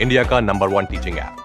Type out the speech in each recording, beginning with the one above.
India का number one teaching app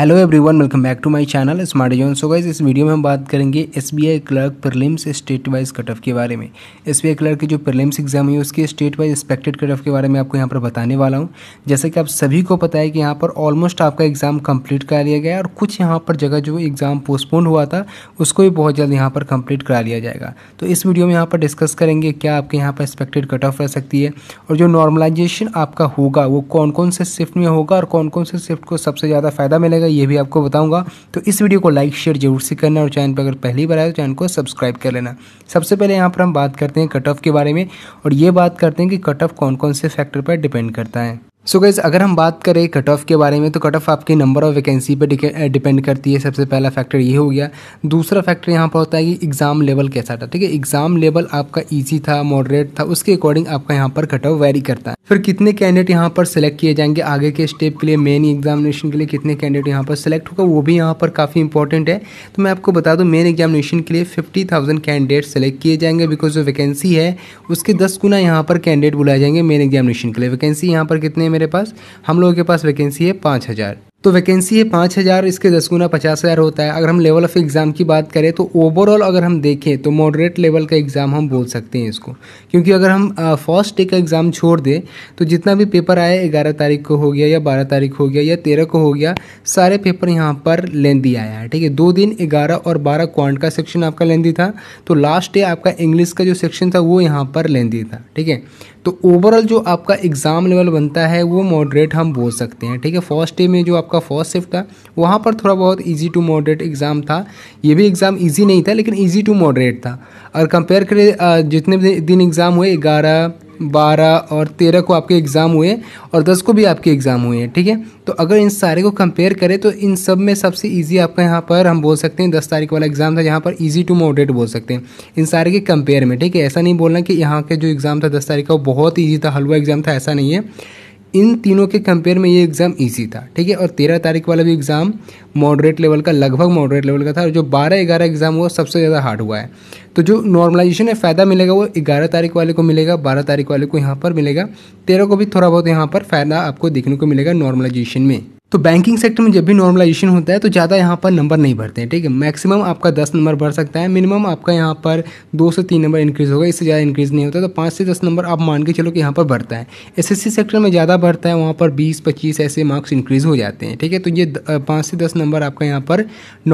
hello everyone welcome back to my channel smart zone so guys इस video में हम बात करेंगे SBI clerk prelims state wise cut off के बारे में एसबीआई क्लर्क की जो प्रीलिम्स एग्जाम है उसके state wise expected cut off के बारे में आपको यहाँ पर बताने वाला हूँ जैसे कि आप सभी को पता है कि यहाँ पर ऑलमोस्ट आपका एग्ज़ाम कम्प्लीट करा लिया गया और कुछ यहाँ पर जगह जो एग्ज़ाम पोस्टपोन हुआ था उसको भी बहुत जल्द यहाँ पर कंप्लीट करा लिया जाएगा तो इस वीडियो में यहाँ पर डिस्कस करेंगे क्या आपके यहाँ पर एक्सपेक्टेड कट ऑफ रह सकती है और जो नॉर्मलाइजेशन आपका होगा वो कौन कौन से शिफ्ट में होगा और कौन कौन से शिफ्ट को सबसे ज़्यादा फ़ायदा मिलेगा ये भी आपको बताऊंगा तो इस वीडियो को लाइक शेयर जरूर से करना और चैनल पर अगर पहली बार आए तो चैनल को सब्सक्राइब कर लेना सबसे पहले यहाँ पर हम बात करते हैं कट ऑफ के बारे में और ये बात करते हैं कि कट ऑफ कौन कौन से फैक्टर पर डिपेंड करता है सो so गैस अगर हम बात करें कट ऑफ के बारे में तो कट ऑफ आपके नंबर ऑफ वैकेंसी पे डिपेंड करती है सबसे पहला फैक्टर ये हो गया दूसरा फैक्टर यहाँ पर होता है कि एग्ज़ाम लेवल कैसा था ठीक है एग्ज़ाम लेवल आपका इजी था मॉडरेट था उसके अकॉर्डिंग आपका यहाँ पर कट ऑफ वेरी करता है फिर कितने कैंडिडेट यहाँ पर सेलेक्ट किए जाएंगे आगे के स्टेप के लिए मेन एग्जामिनेशन के लिए कितने कैंडिडेट यहाँ पर सेलेक्ट होगा वो भी यहाँ पर काफ़ी इंपॉर्टेंट है तो मैं आपको बता दूँ मेन एग्जामिनेशन के लिए फिफ्टी थाउजेंड कैंडिडेट सेलेक्ट किए जाएंगे बिकॉज जो वैकेंसी है उसके दस गुना यहाँ पर कैंडिडेट बुलाए जाएंगे मेन एग्जामिनेशन के लिए वैकेंसी यहाँ पर कितने है मेरे पास हम लोगों के पास वैकेंसी है पाँच हज़ार तो वैकेंसी है पाँच हज़ार इसके दस गुना पचास हज़ार होता है अगर हम लेवल ऑफ एग्ज़ाम की बात करें तो ओवरऑल अगर हम देखें तो मॉडरेट लेवल का एग्ज़ाम हम बोल सकते हैं इसको क्योंकि अगर हम फर्स्ट डे का एग्ज़ाम छोड़ दें तो जितना भी पेपर आए ग्यारह तारीख को हो गया या बारह तारीख हो गया या तेरह को हो गया सारे पेपर यहाँ पर लेंदी आया है ठीक है दो दिन ग्यारह और बारह क्वांट का सेक्शन आपका लेंदी था तो लास्ट डे आपका इंग्लिश का जो सेक्शन था वो यहाँ पर लेंदी था ठीक है तो ओवरऑल जो आपका एग्ज़ाम लेवल बनता है वो मॉडरेट हम बोल सकते हैं ठीक है फर्स्ट डे में जो आपका फर्स्ट शिफ्ट था वहाँ पर थोड़ा बहुत ईजी टू मॉडरेट एग्ज़ाम था ये भी एग्ज़ाम ईजी नहीं था लेकिन ईजी टू मॉडरेट था और कंपेयर करें जितने दिन एग्ज़ाम हुए ग्यारह बारह और तेरह को आपके एग्ज़ाम हुए और दस को भी आपके एग्ज़ाम हुए हैं ठीक है तो अगर इन सारे को कंपेयर करें तो इन सब में सबसे ईजी आपका यहाँ पर हम बोल सकते हैं दस तारीख वाला एग्ज़ाम था यहाँ पर ईजी टू मोडेट बोल सकते हैं इन सारे के कंपेयर में ठीक है ऐसा नहीं बोलना कि यहाँ के जो एग्ज़ाम था दस तारीख का वो बहुत ईजी था हलवा एग्ज़ाम था ऐसा नहीं है इन तीनों के कंपेयर में ये एग्ज़ाम इजी था ठीक है और तेरह तारीख वाला भी एग्ज़ाम मॉडरेट लेवल का लगभग मॉडरेट लेवल का था और जो बारह ग्यारह एग्ज़ाम हुआ सबसे ज़्यादा हार्ड हुआ है तो जो नॉर्मलाइजेशन है फ़ायदा मिलेगा वो ग्यारह तारीख वाले को मिलेगा बारह तारीख वाले को यहाँ पर मिलेगा तेरह को भी थोड़ा बहुत यहाँ पर फ़ायदा आपको देखने को मिलेगा नॉर्मलाइजेशन में तो बैंकिंग सेक्टर में जब भी नॉर्मलाइजेशन होता है तो ज़्यादा यहाँ पर नंबर नहीं बढ़ते हैं ठीक है मैक्सिमम आपका दस नंबर बढ़ सकता है मिनिमम आपका यहाँ पर दो से तीन नंबर इंक्रीज़ होगा इससे ज़्यादा इंक्रीज़ नहीं होता तो पाँच से दस नंबर आप मान के चलो कि यहाँ पर बढ़ता है एस सेक्टर में ज़्यादा बढ़ता है वहाँ पर बीस पच्चीस ऐसे मार्क्स इंक्रीज़ हो जाते हैं ठीक है तो ये पाँच से दस नंबर आपका यहाँ पर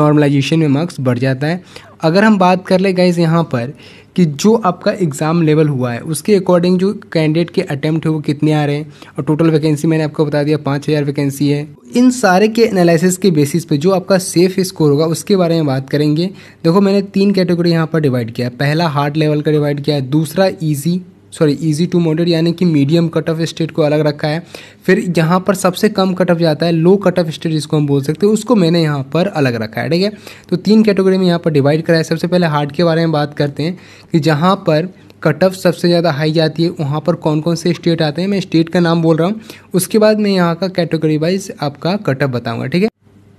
नॉर्मलाइजेशन में मार्क्स बढ़ जाता है अगर हम बात कर ले गए यहाँ पर कि जो आपका एग्ज़ाम लेवल हुआ है उसके अकॉर्डिंग जो कैंडिडेट के अटैम्प्ट है वो कितने आ रहे हैं और टोटल वैकेंसी मैंने आपको बता दिया पाँच हज़ार वैकेंसी है इन सारे के एनालिसिस के बेसिस पे जो आपका सेफ स्कोर होगा उसके बारे में बात करेंगे देखो मैंने तीन कैटेगरी यहाँ पर डिवाइड किया पहला हार्ड लेवल का डिवाइड किया दूसरा easy sorry easy to moderate यानी कि मीडियम कट ऑफ स्टेट को अलग रखा है फिर यहाँ पर सबसे कम कट ऑफ जाता है लो कट ऑफ स्टेट जिसको हम बोल सकते हैं उसको मैंने यहाँ पर अलग रखा है ठीक है तो तीन कैटेगरी में यहाँ पर डिवाइड करा है सबसे पहले हार्ट के बारे में बात करते हैं कि जहाँ पर कट ऑफ सबसे ज़्यादा हाई जाती है वहाँ पर कौन कौन से स्टेट आते हैं मैं स्टेट का नाम बोल रहा हूँ उसके बाद मैं यहाँ का कैटेगरी वाइज आपका कट ऑफ बताऊँगा ठीक है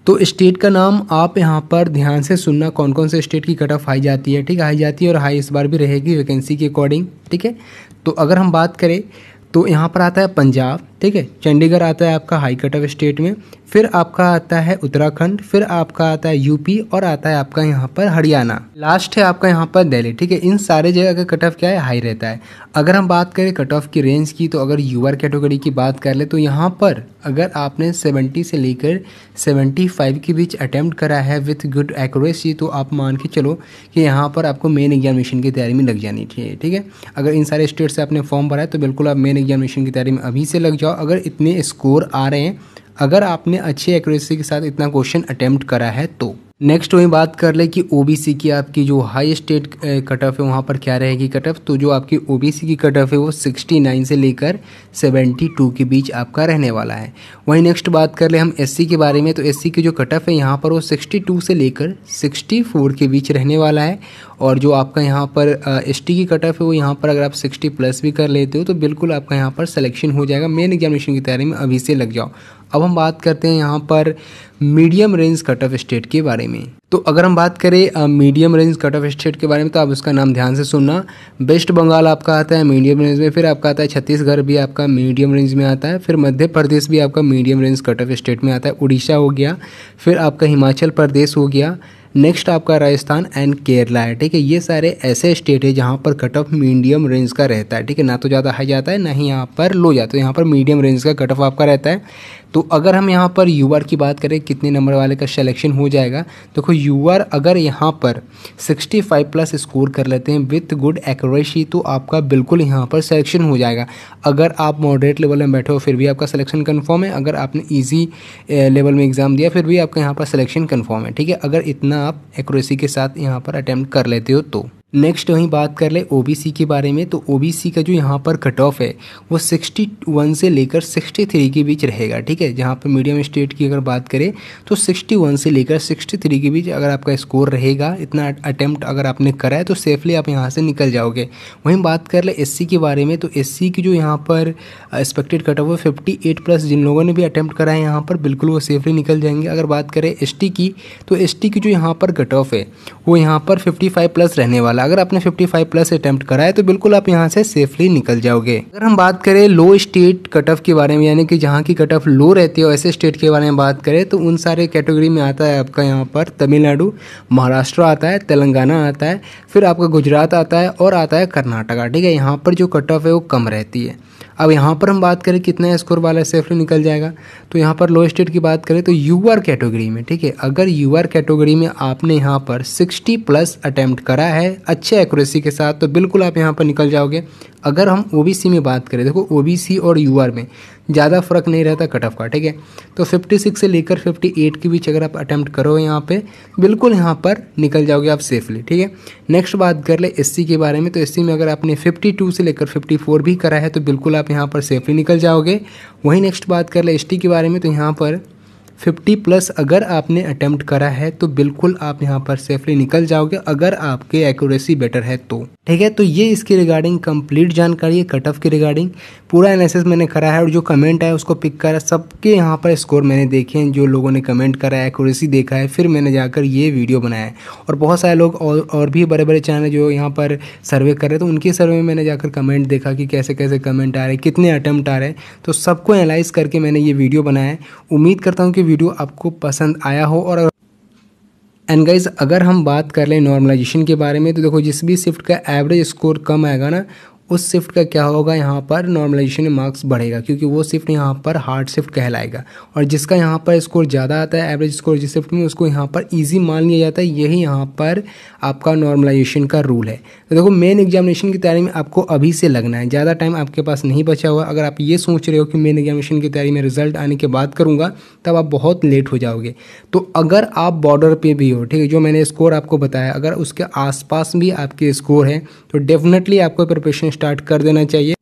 तो स्टेट का नाम आप यहाँ पर ध्यान से सुनना कौन कौन से स्टेट की कट ऑफ हाई जाती है ठीक है हाई जाती है और हाई इस बार भी रहेगी वैकेंसी के अकॉर्डिंग ठीक है तो अगर हम बात करें तो यहाँ पर आता है पंजाब ठीक है चंडीगढ़ आता है आपका हाई कट ऑफ स्टेट में फिर आपका आता है उत्तराखंड फिर आपका आता है यूपी और आता है आपका यहाँ पर हरियाणा लास्ट है आपका यहाँ पर दिल्ली ठीक है इन सारे जगह का कट ऑफ क्या है हाई रहता है अगर हम बात करें कट ऑफ की रेंज की तो अगर यूआर कैटेगरी की बात कर ले तो यहाँ पर अगर आपने सेवेंटी से लेकर सेवेंटी फाइव के बीच अटैम्प्ट करा है विथ गुड एक्यूरेसी तो आप मान के चलो कि यहाँ पर आपको मेन एग्जामिनेशन की तैयारी में लग जानी चाहिए ठीक है अगर इन सारे स्टेट से आपने फॉर्म भरा है तो बिल्कुल आप मेन एग्जामिनेशन की तैयारी में अभी से लग जाओ जाओ अगर इतने स्कोर आ रहे हैं अगर आपने अच्छी एक्यूरेसी के साथ इतना क्वेश्चन अटैम्प्ट करा है तो नेक्स्ट वहीं बात कर ले कि ओबीसी की आपकी जो हाई स्टेट कट ऑफ है वहाँ पर क्या रहेगी कट ऑफ तो जो आपकी ओबीसी की कट ऑफ है वो 69 से लेकर 72 के बीच आपका रहने वाला है वहीं नेक्स्ट बात कर ले हम एससी के बारे में तो एससी की जो कट ऑफ है यहाँ पर वो 62 से लेकर 64 के बीच रहने वाला है और जो आपका यहाँ पर एस की कट ऑफ है वो यहाँ पर अगर आप सिक्सटी प्लस भी कर लेते हो तो बिल्कुल आपका यहाँ पर सलेक्शन हो जाएगा मेन एग्जामिनेशन की तैयारी में अभी से लग जाओ अब हम बात करते हैं यहाँ पर medium range cut off state के बारे में तो अगर हम बात करें medium range cut off state के बारे में तो आप उसका नाम ध्यान से सुनना वेस्ट बंगाल आपका आता है मीडियम रेंज में फिर आपका आता है छत्तीसगढ़ भी आपका मीडियम रेंज में आता है फिर मध्य प्रदेश भी आपका medium range cut off state में आता है उड़ीसा हो गया फिर आपका हिमाचल प्रदेश हो गया नेक्स्ट आपका राजस्थान एंड केरला है ठीक है ये सारे ऐसे स्टेट है जहाँ पर कट ऑफ मीडियम रेंज का रहता है ठीक है ना तो ज़्यादा हाई जाता है ना ही यहाँ पर लो जाता है तो यहाँ पर मीडियम रेंज का कट ऑफ आपका रहता है तो अगर हम यहाँ पर यू की बात करें कितने नंबर वाले का सिलेक्शन हो जाएगा देखो तो यू अगर यहाँ पर 65 प्लस स्कोर कर लेते हैं विथ गुड एक्यूरेसी तो आपका बिल्कुल यहाँ पर सिलेक्शन हो जाएगा अगर आप मॉडरेट लेवल में बैठे हो फिर भी आपका सिलेक्शन कन्फर्म है अगर आपने ईजी लेवल में एग्ज़ाम दिया फिर भी आपका यहाँ पर सिलेक्शन कन्फर्म है ठीक है अगर इतना आप एक्यूरेसी के साथ यहाँ पर अटैम्प्ट कर लेते हो तो नेक्स्ट वहीं बात कर ले ओबीसी के बारे में तो ओबीसी का जो यहाँ पर कट ऑफ है वो 61 से लेकर 63 के बीच रहेगा ठीक है जहाँ पर मीडियम स्टेट की अगर बात करें तो 61 से लेकर 63 के बीच अगर आपका स्कोर रहेगा इतना अटैम्प्ट अगर आपने करा है तो सेफली आप यहाँ से निकल जाओगे वहीं बात कर ले एस के बारे में तो एस की जो यहाँ पर एक्सपेक्टेड कट ऑफ है फिफ्टी प्लस जिन लोगों ने भी अटैम्प्ट करा है यहाँ पर बिल्कुल वो सेफली निकल जाएंगे अगर बात करें एस की तो एस की जो यहाँ पर कट ऑफ है वो यहाँ पर फिफ्टी प्लस रहने वाला अगर आपने 55 प्लस अटैम्प्ट करा है तो बिल्कुल आप यहाँ से सेफली निकल जाओगे अगर हम बात करें लो स्टेट कट ऑफ के बारे में यानी कि जहाँ की कट ऑफ लो रहती है ऐसे स्टेट के बारे में बात करें तो उन सारे कैटेगरी में आता है आपका यहाँ पर तमिलनाडु महाराष्ट्र आता है तेलंगाना आता है फिर आपका गुजरात आता है और आता है कर्नाटका ठीक है यहाँ पर जो कट ऑफ है वो कम रहती है अब यहाँ पर हम बात करें कितना स्कोर वाला सेफली निकल जाएगा तो यहाँ पर लो स्टेट की बात करें तो यू आर कैटेगरी में ठीक है अगर यू आर कैटेगरी में आपने यहाँ पर 60 प्लस अटैम्प्ट करा है अच्छे एक्यूरेसी के साथ तो बिल्कुल आप यहाँ पर निकल जाओगे अगर हम ओ में बात करें देखो ओ और यू में ज़्यादा फ़र्क नहीं रहता कट ऑफ का ठीक है तो 56 से लेकर 58 के बीच अगर आप अटैम्प्ट करो यहाँ पे बिल्कुल यहाँ पर निकल जाओगे आप सेफली ठीक है नेक्स्ट बात कर ले एस के बारे में तो एस में अगर आपने 52 से लेकर 54 भी करा है तो बिल्कुल आप यहाँ पर सेफली निकल जाओगे वहीं नेक्स्ट बात कर ले एस के बारे में तो यहाँ पर फिफ्टी प्लस अगर आपने अटैम्प्ट करा है तो बिल्कुल आप यहाँ पर सेफली निकल जाओगे अगर आपके एक्यूरेसी बेटर है तो ठीक है तो ये इसके रिगार्डिंग कंप्लीट जानकारी है कट ऑफ के रिगार्डिंग पूरा एनालिसिस मैंने करा है और जो कमेंट है उसको पिक करा सबके यहाँ पर स्कोर मैंने देखे हैं जो लोगों ने कमेंट करा है एक्यूरेसी देखा है फिर मैंने जाकर ये वीडियो बनाया है और बहुत सारे लोग और, और भी बड़े बड़े चैनल जो यहाँ पर सर्वे कर रहे तो उनके सर्वे में मैंने जाकर कमेंट देखा कि कैसे कैसे कमेंट आ रहे कितने अटैम्प्ट आ रहे हैं तो सबको एनालाइज करके मैंने ये वीडियो बनाया है उम्मीद करता हूँ कि वीडियो आपको पसंद आया हो और एंड गाइज अगर हम बात कर लें नॉर्मलाइजेशन के बारे में तो देखो जिस भी शिफ्ट का एवरेज स्कोर कम आएगा ना उस शिफ्ट का क्या होगा यहाँ पर नॉर्मलाइजेशन में मार्क्स बढ़ेगा क्योंकि वो शिफ्ट यहाँ पर हार्ड शिफ्ट कहलाएगा और जिसका यहाँ पर स्कोर ज़्यादा आता है एवरेज स्कोर जिस शिफ्ट में उसको यहाँ पर ईजी मान लिया जाता है यही यहाँ पर आपका नॉर्मलाइजेशन का रूल है तो देखो मेन एग्जामिनेशन की तैयारी में आपको अभी से लगना है ज़्यादा टाइम आपके पास नहीं बचा हुआ अगर आप ये सोच रहे हो कि मेन एग्जामिनेशन की तैयारी में रिजल्ट आने के बाद करूँगा तब आप बहुत लेट हो जाओगे तो अगर आप बॉर्डर पर भी हो ठीक है जो मैंने स्कोर आपको बताया अगर उसके आसपास भी आपके स्कोर हैं तो डेफिनेटली आपको प्रिपरेशन स्टार्ट कर देना चाहिए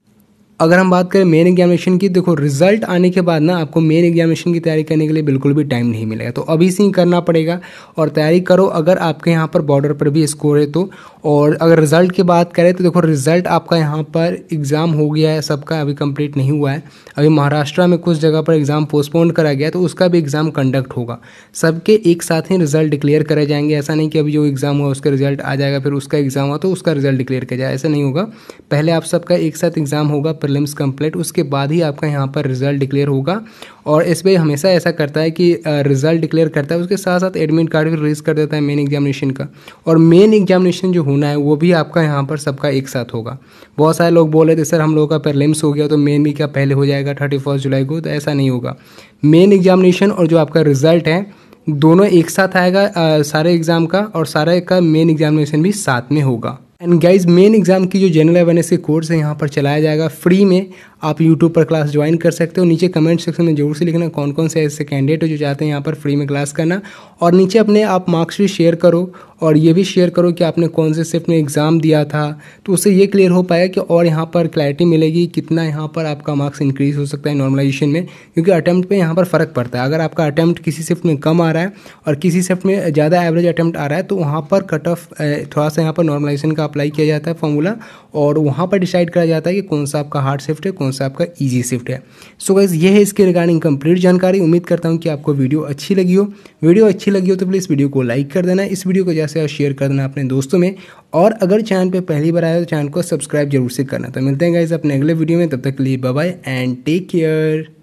अगर हम बात करें मेन एग्जामिनेशन की देखो रिजल्ट आने के बाद ना आपको मेन एग्जामिनेशन की तैयारी करने के लिए बिल्कुल भी टाइम नहीं मिलेगा तो अभी से ही करना पड़ेगा और तैयारी करो अगर आपके यहाँ पर बॉर्डर पर भी स्कोर है तो और अगर रिजल्ट की बात करें तो देखो रिजल्ट आपका यहाँ पर एग्ज़ाम हो गया है सबका अभी कंप्लीट नहीं हुआ है अभी महाराष्ट्र में कुछ जगह पर एग्ज़ाम पोस्टपोन करा गया तो उसका भी एग्ज़ाम कंडक्ट होगा सबके एक साथ ही रिजल्ट डिक्लेयर करे जाएंगे ऐसा नहीं कि अभी जो एग्ज़ाम हुआ उसका रिजल्ट आ जाएगा फिर उसका एग्ज़ाम हुआ तो उसका रिजल्ट डिक्लेयर किया जाए ऐसा नहीं होगा पहले आप सबका एक साथ एग्ज़ाम होगा प्रिलिम्स कंप्लीट उसके बाद ही आपका यहाँ पर रिजल्ट डिक्लेयर होगा और एस हमेशा ऐसा करता है कि रिजल्ट डिक्लेयर करता है उसके साथ साथ एडमिट कार्ड भी रिलीज़ कर देता है मेन एग्जामिनेशन का और मेन एग्जामिनेशन जो होना है वो भी आपका यहाँ पर सबका एक साथ होगा बहुत सारे लोग बोल रहे थे सर हम लोगों का प्रिलिम्स हो गया तो मेन भी क्या पहले हो जाएगा थर्टी जुलाई को तो ऐसा नहीं होगा मेन एग्जामिनेशन और जो आपका रिजल्ट है दोनों एक साथ आएगा आ, सारे एग्ज़ाम का और सारे का मेन एग्जामिनेशन भी साथ में होगा एंड गाइज मेन एग्जाम की जो जनरल अवेयरनेस के कोर्स है यहाँ पर चलाया जाएगा फ्री में आप यूट्यूब पर क्लास ज्वाइन कर सकते हो नीचे कमेंट सेक्शन में जरूर से लिखना कौन कौन से ऐसे कैंडिडेट हो जो चाहते हैं यहाँ पर फ्री में क्लास करना और नीचे अपने आप मार्क्स भी शेयर करो और ये भी शेयर करो कि आपने कौन से शिफ्ट में एग्ज़ाम दिया था तो उससे ये क्लियर हो पाया कि और यहाँ पर क्लैरिटी मिलेगी कितना यहाँ पर आपका मार्क्स इंक्रीज़ हो सकता है नॉर्मलाइजेशन में क्योंकि अटैम्प्ट पे यहाँ पर फ़र्क पड़ता है अगर आपका अटैम्प्ट किसी शिफ्ट में कम आ रहा है और किसी शिफ्ट में ज़्यादा एवरेज अटैम्प्ट आ रहा है तो वहाँ पर कट ऑफ थोड़ा सा यहाँ पर नॉर्मलाइजेशन का अप्लाई किया जाता है फॉर्मूला और वहाँ पर डिसाइड करा जाता है कि कौन सा आपका हार्ड शिफ्ट है कौन से आपका ईजी शिफ्ट है सो so गाइज ये है इसके रिगार्डिंग कंप्लीट जानकारी उम्मीद करता हूँ कि आपको वीडियो अच्छी लगी हो वीडियो अच्छी लगी हो तो प्लीज़ वीडियो को लाइक कर देना इस वीडियो को जैसे शेयर कर देना अपने दोस्तों में और अगर चैनल पर पहली बार आए तो चैनल को सब्सक्राइब जरूर से करना तो मिलते हैं गाइज अपने अगले वीडियो में तब तक के लिए बाय एंड टेक केयर